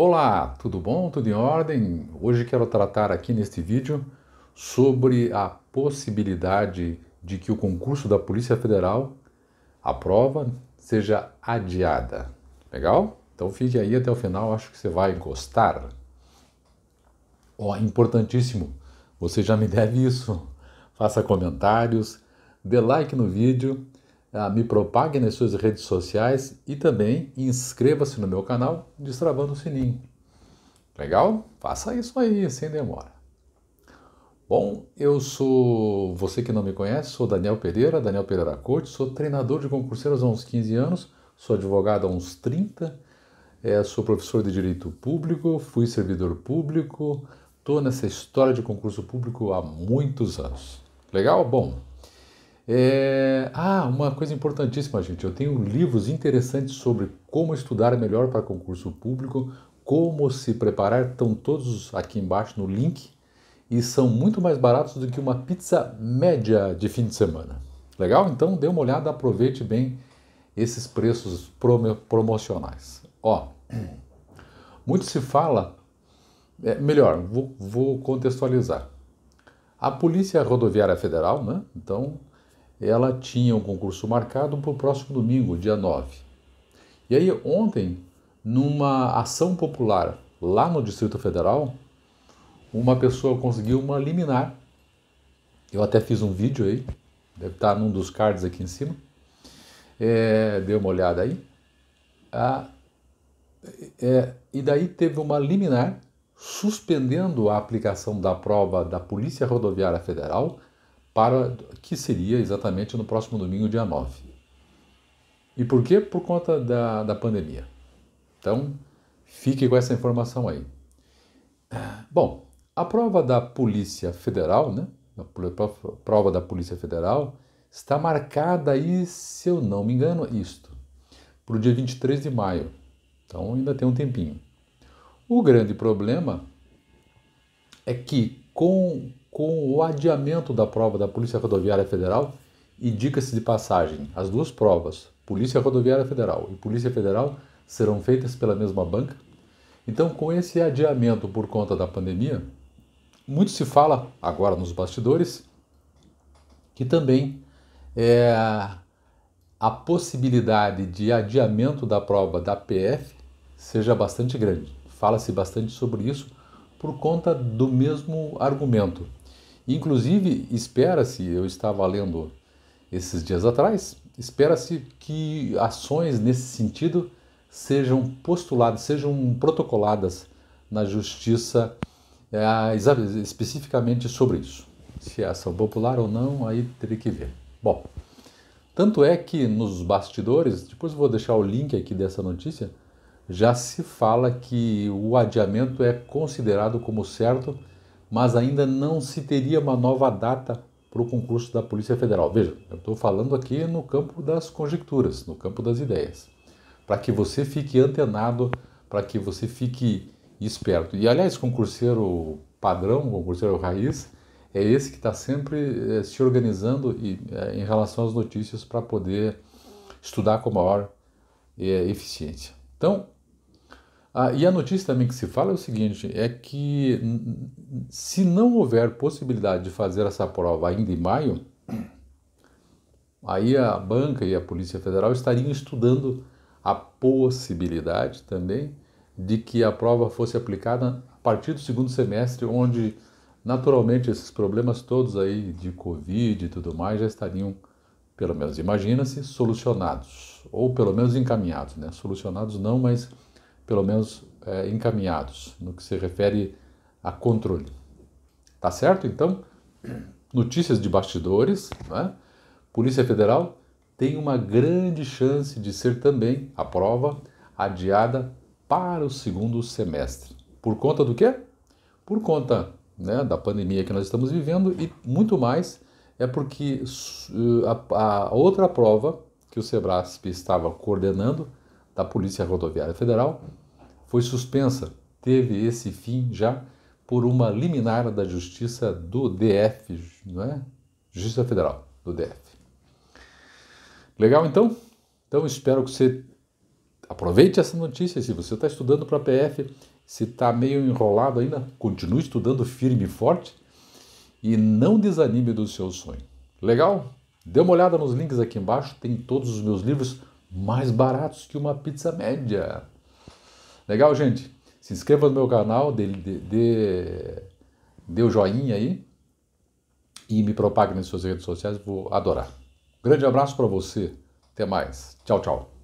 Olá, tudo bom? Tudo em ordem? Hoje quero tratar aqui neste vídeo sobre a possibilidade de que o concurso da Polícia Federal, a prova, seja adiada. Legal? Então fique aí até o final, acho que você vai gostar. Ó, oh, importantíssimo, você já me deve isso. Faça comentários, dê like no vídeo ah, me propague nas suas redes sociais e também inscreva-se no meu canal destravando o sininho. Legal? Faça isso aí, sem demora. Bom, eu sou, você que não me conhece, sou Daniel Pereira, Daniel Pereira Corte, sou treinador de concurseiros há uns 15 anos, sou advogado há uns 30, é, eh, sou professor de Direito Público, fui servidor público, estou nessa história de concurso público há muitos anos. Legal? Bom, é... Ah, uma coisa importantíssima, gente. Eu tenho livros interessantes sobre como estudar melhor para concurso público, como se preparar. Estão todos aqui embaixo no link e são muito mais baratos do que uma pizza média de fim de semana. Legal? Então dê uma olhada, aproveite bem esses preços prom promocionais. Ó, muito se fala, é, melhor, vou, vou contextualizar. A Polícia Rodoviária Federal, né? Então, ela tinha um concurso marcado para o próximo domingo, dia 9. E aí, ontem, numa ação popular lá no Distrito Federal, uma pessoa conseguiu uma liminar. Eu até fiz um vídeo aí, deve estar tá num dos cards aqui em cima. É, dê uma olhada aí. Ah, é, e daí teve uma liminar suspendendo a aplicação da prova da Polícia Rodoviária Federal para que seria exatamente no próximo domingo, dia 9. E por quê? Por conta da, da pandemia. Então, fique com essa informação aí. Bom, a prova da Polícia Federal, né? A prova da Polícia Federal está marcada aí, se eu não me engano, isto, para o dia 23 de maio. Então ainda tem um tempinho. O grande problema é que com, com o adiamento da prova da Polícia Rodoviária Federal e dica-se de passagem, as duas provas, Polícia Rodoviária Federal e Polícia Federal, serão feitas pela mesma banca. Então, com esse adiamento por conta da pandemia, muito se fala agora nos bastidores que também é, a possibilidade de adiamento da prova da PF seja bastante grande. Fala-se bastante sobre isso por conta do mesmo argumento Inclusive, espera-se, eu estava lendo esses dias atrás, espera-se que ações nesse sentido sejam postuladas, sejam protocoladas na justiça é, especificamente sobre isso. Se é ação popular ou não, aí teria que ver. Bom, tanto é que nos bastidores, depois vou deixar o link aqui dessa notícia, já se fala que o adiamento é considerado como certo mas ainda não se teria uma nova data para o concurso da Polícia Federal. Veja, eu estou falando aqui no campo das conjecturas, no campo das ideias, para que você fique antenado, para que você fique esperto. E aliás, concurseiro padrão, concurseiro raiz, é esse que está sempre é, se organizando e, é, em relação às notícias para poder estudar com maior é, eficiência. Então, ah, e a notícia também que se fala é o seguinte: é que se não houver possibilidade de fazer essa prova ainda em maio, aí a banca e a Polícia Federal estariam estudando a possibilidade também de que a prova fosse aplicada a partir do segundo semestre, onde naturalmente esses problemas todos aí de Covid e tudo mais já estariam, pelo menos imagina-se, solucionados, ou pelo menos encaminhados, né? Solucionados não, mas pelo menos é, encaminhados no que se refere a controle. Tá certo? Então, notícias de bastidores, né? Polícia Federal tem uma grande chance de ser também a prova adiada para o segundo semestre. Por conta do quê? Por conta né, da pandemia que nós estamos vivendo e muito mais é porque uh, a, a outra prova que o Sebrasp estava coordenando da Polícia Rodoviária Federal foi suspensa. Teve esse fim já por uma liminar da Justiça do DF, não é? Justiça Federal do DF. Legal então? Então espero que você aproveite essa notícia. Se você está estudando para a PF, se está meio enrolado ainda, continue estudando firme e forte e não desanime do seu sonho. Legal? Dê uma olhada nos links aqui embaixo, tem todos os meus livros mais baratos que uma pizza média. Legal, gente? Se inscreva no meu canal, dê, dê, dê o joinha aí e me propague nas suas redes sociais, vou adorar. Grande abraço para você, até mais. Tchau, tchau.